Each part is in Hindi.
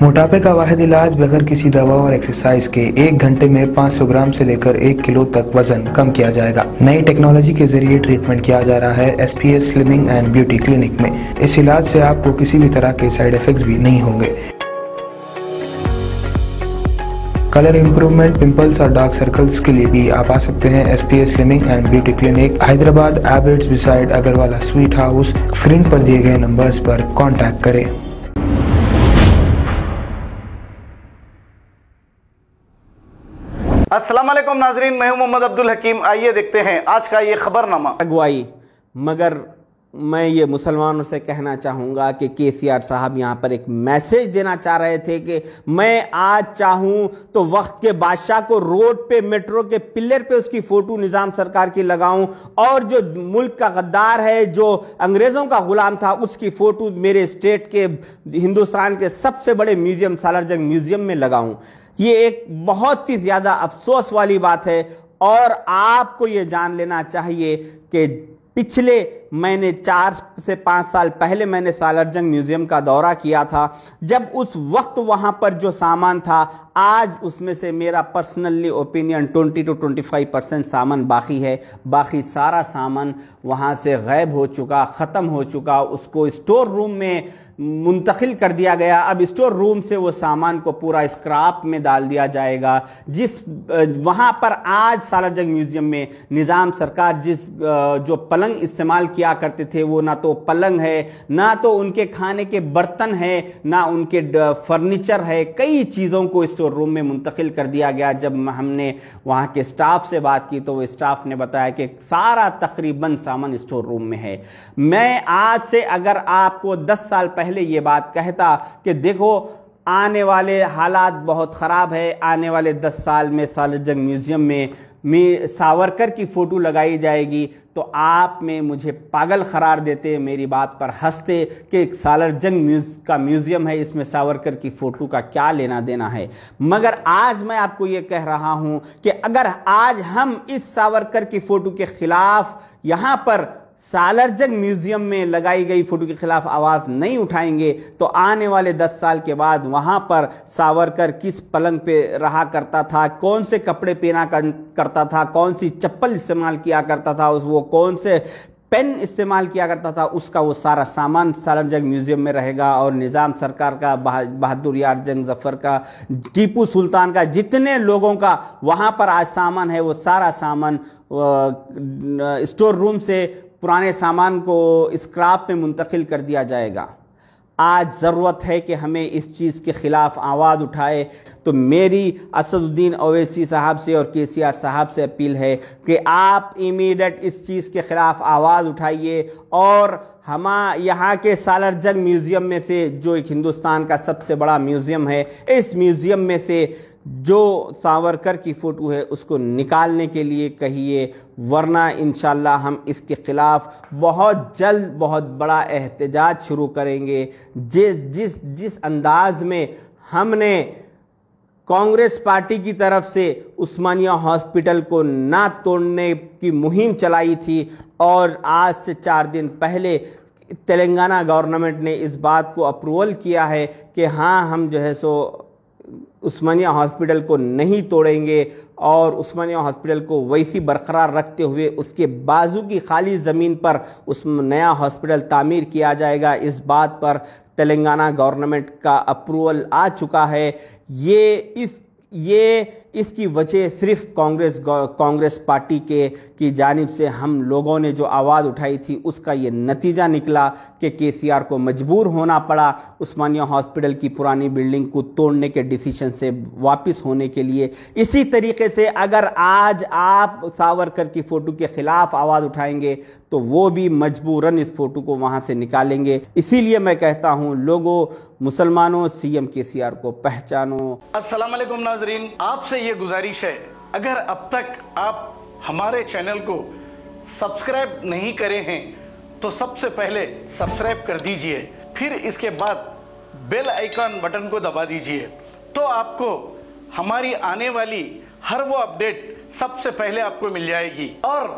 मोटापे का वाहद इलाज बगैर किसी दवा और एक्सरसाइज के एक घंटे में 500 ग्राम से लेकर एक किलो तक वजन कम किया जाएगा नई टेक्नोलॉजी के जरिए ट्रीटमेंट किया जा रहा है S P S slimming and beauty clinic में इस इलाज से आपको किसी भी तरह के साइड इफेक्ट भी नहीं होंगे कलर इम्प्रूवमेंट पिंपल्स और डार्क सर्कल्स के लिए भी आप आ सकते हैं S P S slimming and beauty clinic Hyderabad Abids beside Agarwala sweet house screen पर दिए गए नंबर्स पर कांटेक्ट करें अस्सलाम वालेकुम नाजरीन मैं हूं मोहम्मद अब्दुल हकीम आइए देखते हैं आज का ये खबरनामा अगुवाई मगर मैं ये मुसलमानों से कहना चाहूँगा कि के सी आर साहब यहाँ पर एक मैसेज देना चाह रहे थे कि मैं आज चाहूँ तो वक्त के बादशाह को रोड पे मेट्रो के पिलर पे उसकी फ़ोटो निज़ाम सरकार की लगाऊं और जो मुल्क का गद्दार है जो अंग्रेज़ों का ग़ुलाम था उसकी फ़ोटो मेरे स्टेट के हिंदुस्तान के सबसे बड़े म्यूज़ियम सालारजंग म्यूज़ियम में लगाऊँ ये एक बहुत ही ज़्यादा अफसोस वाली बात है और आपको ये जान लेना चाहिए कि पिछले मैंने चार से पाँच साल पहले मैंने सालरजंग म्यूजियम का दौरा किया था जब उस वक्त वहाँ पर जो सामान था आज उसमें से मेरा पर्सनली ओपिनियन 20 टू 25 परसेंट सामान बाकी है बाकी सारा सामान वहाँ से गायब हो चुका ख़त्म हो चुका उसको स्टोर रूम में मुंतकिल कर दिया गया अब स्टोर रूम से वो सामान को पूरा स्क्रैप में डाल दिया जाएगा जिस वहाँ पर आज सालरजंग म्यूजियम में निज़ाम सरकार जिस जो पलंग पलंग इस्तेमाल किया करते थे वो ना तो पलंग है ना तो उनके खाने के बर्तन है ना उनके फर्नीचर है कई चीज़ों को स्टोर रूम में मुंतकिल कर दिया गया जब हमने वहाँ के स्टाफ से बात की तो वो स्टाफ ने बताया कि सारा तकरीबन सामान स्टोर रूम में है मैं आज से अगर आपको दस साल पहले ये बात कहता कि देखो आने वाले हालात बहुत ख़राब है आने वाले दस साल में साल जंग म्यूज़ियम में में सावरकर की फ़ोटो लगाई जाएगी तो आप में मुझे पागल करार देते मेरी बात पर हंसते कि एक सालर जंग म्यूज का म्यूज़ियम है इसमें सावरकर की फ़ोटो का क्या लेना देना है मगर आज मैं आपको ये कह रहा हूँ कि अगर आज हम इस सावरकर की फ़ोटो के ख़िलाफ़ यहाँ पर सालरजंग म्यूजियम में लगाई गई फोटो के खिलाफ आवाज़ नहीं उठाएंगे तो आने वाले दस साल के बाद वहाँ पर सावरकर किस पलंग पे रहा करता था कौन से कपड़े पहना कर, करता था कौन सी चप्पल इस्तेमाल किया करता था उस वो कौन से पेन इस्तेमाल किया करता था उसका वो सारा सामान सालमजंग म्यूजियम में रहेगा और निज़ाम सरकार का बहादुर यार जंग जफ़र का टीपू सुल्तान का जितने लोगों का वहाँ पर आज सामान है वो सारा सामान स्टोर रूम से पुराने सामान को स्क्रैप में मुंतकिल कर दिया जाएगा आज ज़रूरत है कि हमें इस चीज़ के ख़िलाफ़ आवाज़ उठाए तो मेरी असदुद्दीन अवैसी साहब से और के सी आर साहब से अपील है कि आप इमीडिएट इस चीज़ के ख़िलाफ़ आवाज़ उठाइए और हम यहाँ के सालर जंग म्यूज़ियम में से जो एक हिंदुस्तान का सबसे बड़ा म्यूज़ियम है इस म्यूज़ियम में से जो सावरकर की फ़ोटो है उसको निकालने के लिए कहिए वरना इन हम इसके ख़िलाफ़ बहुत जल्द बहुत बड़ा एहतजाज शुरू करेंगे जिस जिस जिस अंदाज में हमने कांग्रेस पार्टी की तरफ से उस्मानिया हॉस्पिटल को ना तोड़ने की मुहिम चलाई थी और आज से चार दिन पहले तेलंगाना गवर्नमेंट ने इस बात को अप्रूवल किया है कि हाँ हम जो है सो उस्मानिया हॉस्पिटल को नहीं तोड़ेंगे और उस्मानिया हॉस्पिटल को वैसी बरकरार रखते हुए उसके बाजू की खाली ज़मीन पर उस नया हॉस्पिटल तामीर किया जाएगा इस बात पर तेलंगाना गवर्नमेंट का अप्रूवल आ चुका है ये इस ये इसकी वजह सिर्फ कांग्रेस कांग्रेस पार्टी के की जानिब से हम लोगों ने जो आवाज़ उठाई थी उसका ये नतीजा निकला कि केसीआर को मजबूर होना पड़ा उस्मानिया हॉस्पिटल की पुरानी बिल्डिंग को तोड़ने के डिसीजन से वापस होने के लिए इसी तरीके से अगर आज आप सावरकर की फ़ोटो के ख़िलाफ़ आवाज़ उठाएंगे तो वो भी मजबूरन इस फ़ोटो को वहाँ से निकालेंगे इसीलिए मैं कहता हूँ लोगों मुसलमानों सीएम केसीआर को पहचानो अस्सलाम वालेकुम नाजरीन आपसे ये गुजारिश है अगर अब तक आप हमारे चैनल को सब्सक्राइब नहीं करे हैं तो सबसे पहले सब्सक्राइब कर दीजिए फिर इसके बाद बेल आइकॉन बटन को दबा दीजिए तो आपको हमारी आने वाली हर वो अपडेट सबसे पहले आपको मिल जाएगी और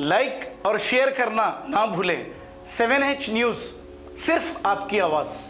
लाइक और शेयर करना ना भूलें सेवन एच न्यूज़ सिर्फ आपकी आवाज़